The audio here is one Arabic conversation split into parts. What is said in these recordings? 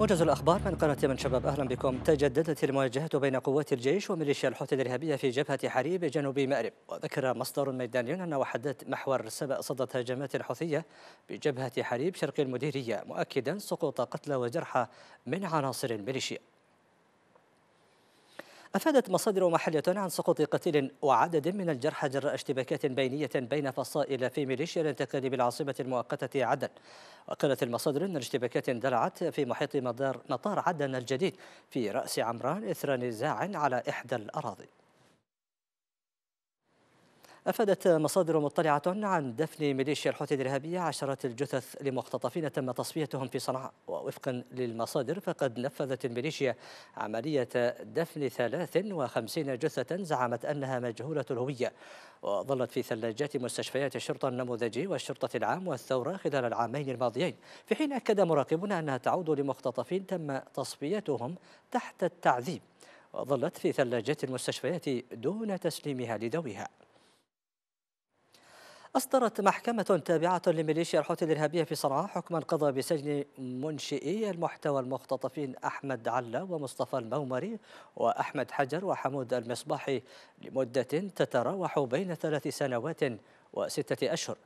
موجز الأخبار من قناة من شباب أهلا بكم تجددت المواجهات بين قوات الجيش وميليشيا الحوثي الإرهابية في جبهة حريب جنوب مأرب وذكر مصدر ميداني أن وحدات محور سبأ صدت هجمات حوثية بجبهة حريب شرق المديرية مؤكدا سقوط قتلى وجرحى من عناصر الميليشيا أفادت مصادر محلية عن سقوط قتيل وعدد من الجرحى جراء اشتباكات بينية بين فصائل في ميليشيا الانتقال بالعاصمة المؤقتة عدن وقالت المصادر أن الاشتباكات اندلعت في محيط مطار عدن الجديد في رأس عمران إثر نزاع على إحدى الأراضي أفادت مصادر مطلعة عن دفن ميليشيا الحوثي الإرهابية عشرة الجثث لمختطفين تم تصفيتهم في صنعاء ووفقا للمصادر فقد نفذت الميليشيا عملية دفن 53 جثة زعمت أنها مجهولة الهوية وظلت في ثلاجات مستشفيات الشرطة النموذجي والشرطة العام والثورة خلال العامين الماضيين في حين أكد مراقبون أنها تعود لمختطفين تم تصفيتهم تحت التعذيب وظلت في ثلاجات المستشفيات دون تسليمها لذويها أصدرت محكمة تابعة لميليشيا الحوثي الإرهابية في صنعاء حكما قضى بسجن منشئي المحتوى المختطفين أحمد علا ومصطفى المومري وأحمد حجر وحمود المصباحي لمدة تتراوح بين ثلاث سنوات وستة أشهر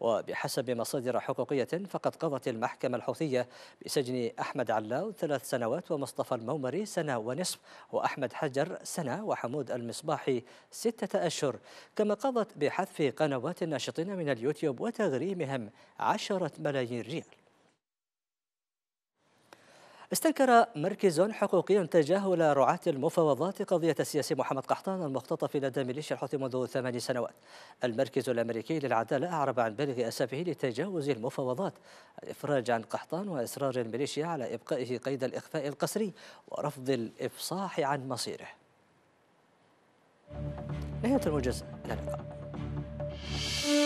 وبحسب مصادر حقوقية فقد قضت المحكمة الحوثية بسجن أحمد علاو ثلاث سنوات ومصطفى المومري سنة ونصف وأحمد حجر سنة وحمود المصباحي ستة أشهر كما قضت بحذف قنوات الناشطين من اليوتيوب وتغريمهم عشرة ملايين ريال استنكر مركز حقوقي تجاهل رعاة المفاوضات قضية السياسي محمد قحطان المختطف لدى ميليشيا الحوثي منذ ثمان سنوات المركز الأمريكي للعدالة أعرب عن بالغ أسفه لتجاوز المفاوضات الإفراج عن قحطان وإصرار الميليشيا على إبقائه قيد الإخفاء القسري ورفض الإفصاح عن مصيره نهاية الموجز إلى اللقاء